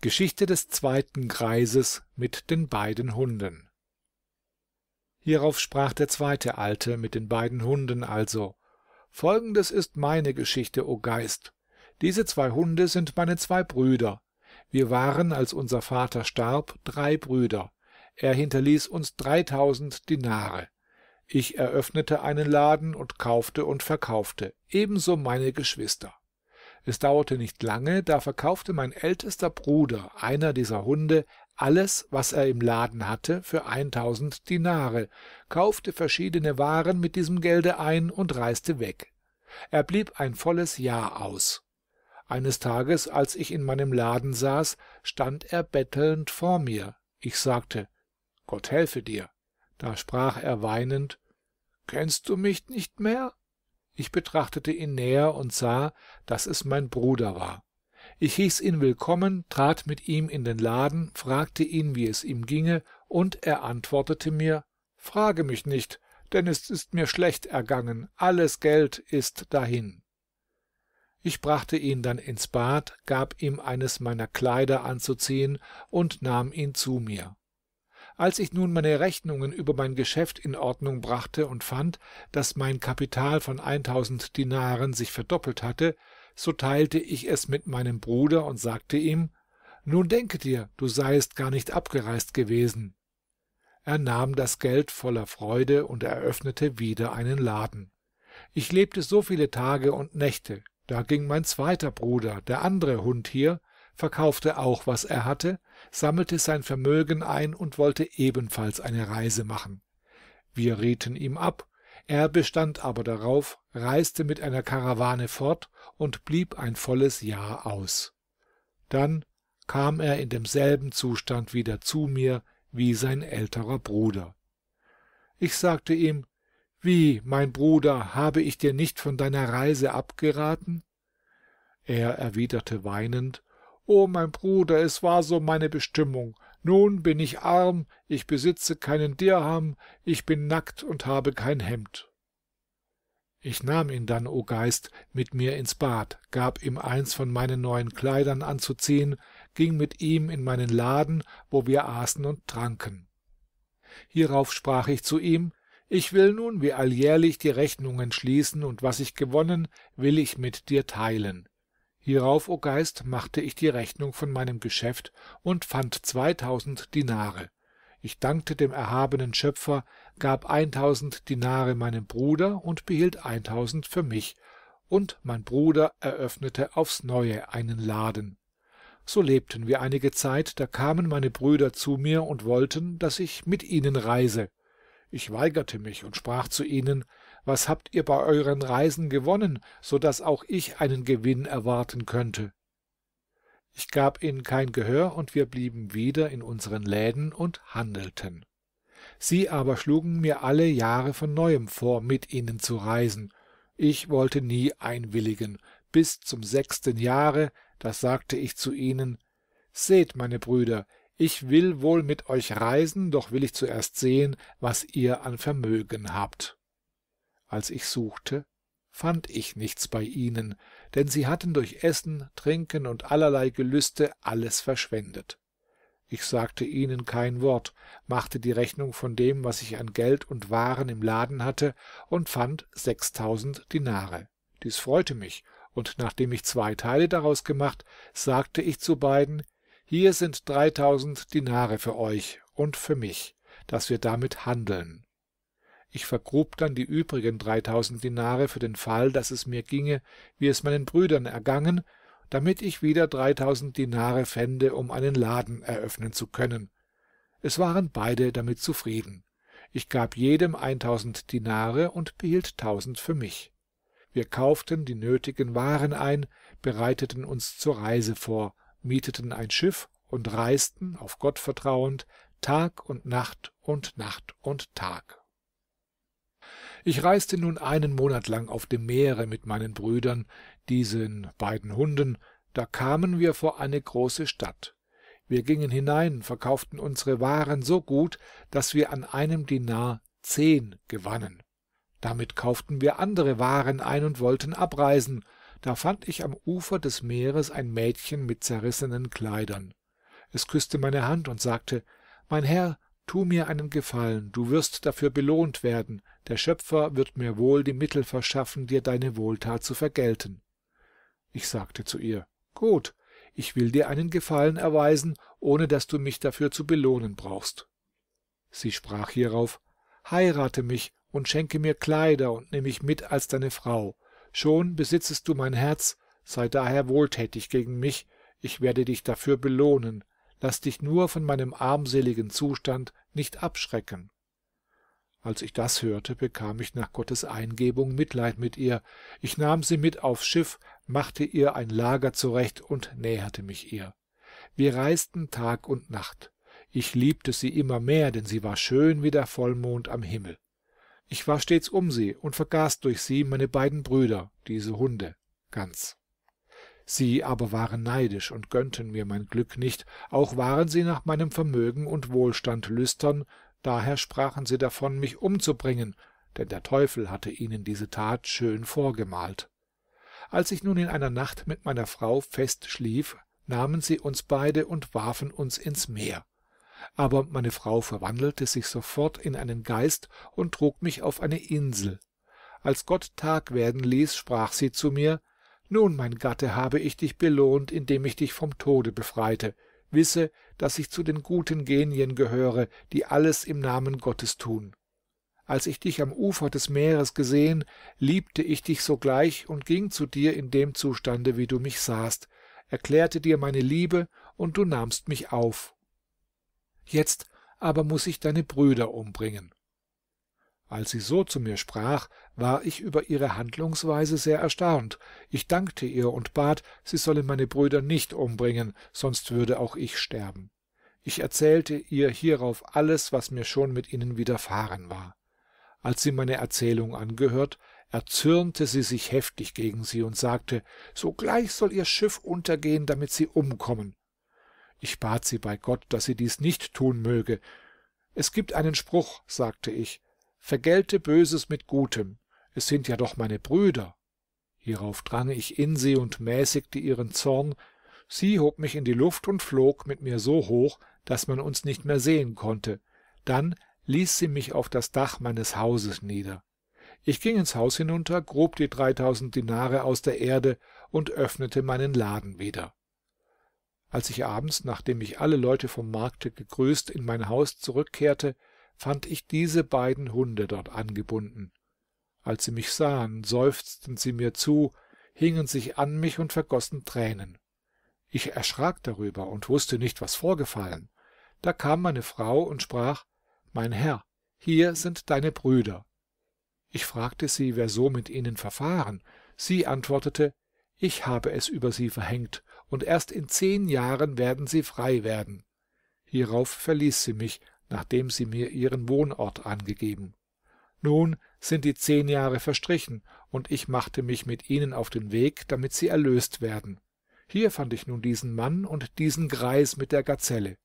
geschichte des zweiten greises mit den beiden hunden hierauf sprach der zweite alte mit den beiden hunden also folgendes ist meine geschichte o geist diese zwei hunde sind meine zwei brüder wir waren als unser vater starb drei brüder er hinterließ uns dreitausend dinare ich eröffnete einen laden und kaufte und verkaufte ebenso meine geschwister es dauerte nicht lange da verkaufte mein ältester bruder einer dieser hunde alles was er im laden hatte für dinare kaufte verschiedene waren mit diesem gelde ein und reiste weg er blieb ein volles jahr aus eines tages als ich in meinem laden saß stand er bettelnd vor mir ich sagte gott helfe dir da sprach er weinend kennst du mich nicht mehr ich betrachtete ihn näher und sah daß es mein bruder war ich hieß ihn willkommen trat mit ihm in den laden fragte ihn wie es ihm ginge und er antwortete mir frage mich nicht denn es ist mir schlecht ergangen alles geld ist dahin ich brachte ihn dann ins bad gab ihm eines meiner kleider anzuziehen und nahm ihn zu mir als ich nun meine rechnungen über mein geschäft in ordnung brachte und fand daß mein kapital von 1000 dinaren sich verdoppelt hatte so teilte ich es mit meinem bruder und sagte ihm nun denke dir du seiest gar nicht abgereist gewesen er nahm das geld voller freude und eröffnete wieder einen laden ich lebte so viele tage und nächte da ging mein zweiter bruder der andere hund hier verkaufte auch was er hatte sammelte sein vermögen ein und wollte ebenfalls eine reise machen wir rieten ihm ab er bestand aber darauf reiste mit einer karawane fort und blieb ein volles jahr aus dann kam er in demselben zustand wieder zu mir wie sein älterer bruder ich sagte ihm wie mein bruder habe ich dir nicht von deiner reise abgeraten er erwiderte weinend o mein bruder es war so meine bestimmung nun bin ich arm ich besitze keinen dirham ich bin nackt und habe kein hemd ich nahm ihn dann o geist mit mir ins bad gab ihm eins von meinen neuen kleidern anzuziehen ging mit ihm in meinen laden wo wir aßen und tranken hierauf sprach ich zu ihm ich will nun wie alljährlich die rechnungen schließen und was ich gewonnen will ich mit dir teilen hierauf o geist machte ich die rechnung von meinem geschäft und fand dinare ich dankte dem erhabenen schöpfer gab dinare meinem bruder und behielt für mich und mein bruder eröffnete aufs neue einen laden so lebten wir einige zeit da kamen meine brüder zu mir und wollten daß ich mit ihnen reise ich weigerte mich und sprach zu ihnen was habt ihr bei euren reisen gewonnen so daß auch ich einen gewinn erwarten könnte ich gab ihnen kein gehör und wir blieben wieder in unseren läden und handelten sie aber schlugen mir alle jahre von neuem vor mit ihnen zu reisen ich wollte nie einwilligen bis zum sechsten jahre da sagte ich zu ihnen seht meine brüder ich will wohl mit euch reisen doch will ich zuerst sehen was ihr an vermögen habt als ich suchte fand ich nichts bei ihnen denn sie hatten durch essen trinken und allerlei gelüste alles verschwendet ich sagte ihnen kein wort machte die rechnung von dem was ich an geld und waren im laden hatte und fand sechstausend dinare dies freute mich und nachdem ich zwei teile daraus gemacht sagte ich zu beiden hier sind dreitausend dinare für euch und für mich daß wir damit handeln ich vergrub dann die übrigen dreitausend dinare für den fall daß es mir ginge wie es meinen brüdern ergangen damit ich wieder dreitausend dinare fände um einen laden eröffnen zu können es waren beide damit zufrieden ich gab jedem dinare und behielt tausend für mich wir kauften die nötigen waren ein bereiteten uns zur reise vor mieteten ein schiff und reisten auf gott vertrauend tag und nacht und nacht und tag ich reiste nun einen monat lang auf dem meere mit meinen brüdern diesen beiden hunden da kamen wir vor eine große stadt wir gingen hinein verkauften unsere waren so gut daß wir an einem dinar zehn gewannen damit kauften wir andere waren ein und wollten abreisen da fand ich am ufer des meeres ein mädchen mit zerrissenen kleidern es küßte meine hand und sagte mein herr tu mir einen gefallen du wirst dafür belohnt werden der schöpfer wird mir wohl die mittel verschaffen dir deine wohltat zu vergelten ich sagte zu ihr gut ich will dir einen gefallen erweisen ohne daß du mich dafür zu belohnen brauchst sie sprach hierauf heirate mich und schenke mir kleider und nimm mich mit als deine frau schon besitzest du mein herz sei daher wohltätig gegen mich ich werde dich dafür belohnen laß dich nur von meinem armseligen zustand nicht abschrecken als ich das hörte bekam ich nach gottes eingebung mitleid mit ihr ich nahm sie mit aufs schiff machte ihr ein lager zurecht und näherte mich ihr wir reisten tag und nacht ich liebte sie immer mehr denn sie war schön wie der vollmond am himmel ich war stets um sie und vergaß durch sie meine beiden brüder diese hunde ganz sie aber waren neidisch und gönnten mir mein glück nicht auch waren sie nach meinem vermögen und wohlstand lüstern daher sprachen sie davon mich umzubringen denn der teufel hatte ihnen diese tat schön vorgemalt als ich nun in einer nacht mit meiner frau fest schlief nahmen sie uns beide und warfen uns ins meer aber meine frau verwandelte sich sofort in einen geist und trug mich auf eine insel als gott tag werden ließ sprach sie zu mir nun mein gatte habe ich dich belohnt indem ich dich vom tode befreite wisse daß ich zu den guten genien gehöre die alles im namen gottes tun als ich dich am ufer des meeres gesehen liebte ich dich sogleich und ging zu dir in dem zustande wie du mich sahst erklärte dir meine liebe und du nahmst mich auf jetzt aber muß ich deine brüder umbringen als sie so zu mir sprach war ich über ihre handlungsweise sehr erstaunt ich dankte ihr und bat sie solle meine brüder nicht umbringen sonst würde auch ich sterben ich erzählte ihr hierauf alles was mir schon mit ihnen widerfahren war als sie meine erzählung angehört erzürnte sie sich heftig gegen sie und sagte sogleich soll ihr schiff untergehen damit sie umkommen ich bat sie bei gott daß sie dies nicht tun möge es gibt einen spruch sagte ich vergelte böses mit gutem es sind ja doch meine brüder hierauf drang ich in sie und mäßigte ihren zorn sie hob mich in die luft und flog mit mir so hoch daß man uns nicht mehr sehen konnte dann ließ sie mich auf das dach meines hauses nieder ich ging ins haus hinunter grub die dreitausend dinare aus der erde und öffnete meinen laden wieder als ich abends nachdem ich alle leute vom markte gegrüßt in mein haus zurückkehrte fand ich diese beiden hunde dort angebunden als sie mich sahen seufzten sie mir zu hingen sich an mich und vergossen tränen ich erschrak darüber und wußte nicht was vorgefallen da kam meine frau und sprach mein herr hier sind deine brüder ich fragte sie wer so mit ihnen verfahren sie antwortete ich habe es über sie verhängt und erst in zehn jahren werden sie frei werden hierauf verließ sie mich nachdem sie mir ihren wohnort angegeben nun sind die zehn jahre verstrichen und ich machte mich mit ihnen auf den weg damit sie erlöst werden hier fand ich nun diesen mann und diesen greis mit der gazelle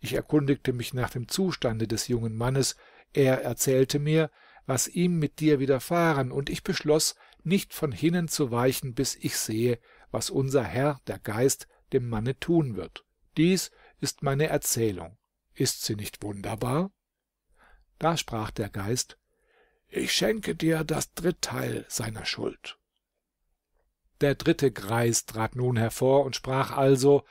ich erkundigte mich nach dem zustande des jungen mannes er erzählte mir was ihm mit dir widerfahren und ich beschloß nicht von hinnen zu weichen bis ich sehe was unser herr der geist dem manne tun wird dies ist meine erzählung ist sie nicht wunderbar da sprach der geist ich schenke dir das dritteil seiner schuld der dritte greis trat nun hervor und sprach also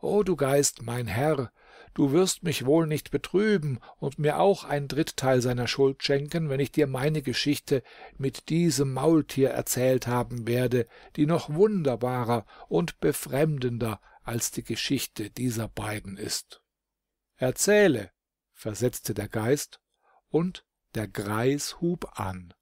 o du geist mein herr du wirst mich wohl nicht betrüben und mir auch ein dritteil seiner schuld schenken wenn ich dir meine geschichte mit diesem maultier erzählt haben werde die noch wunderbarer und befremdender als die geschichte dieser beiden ist erzähle versetzte der geist und der greis hub an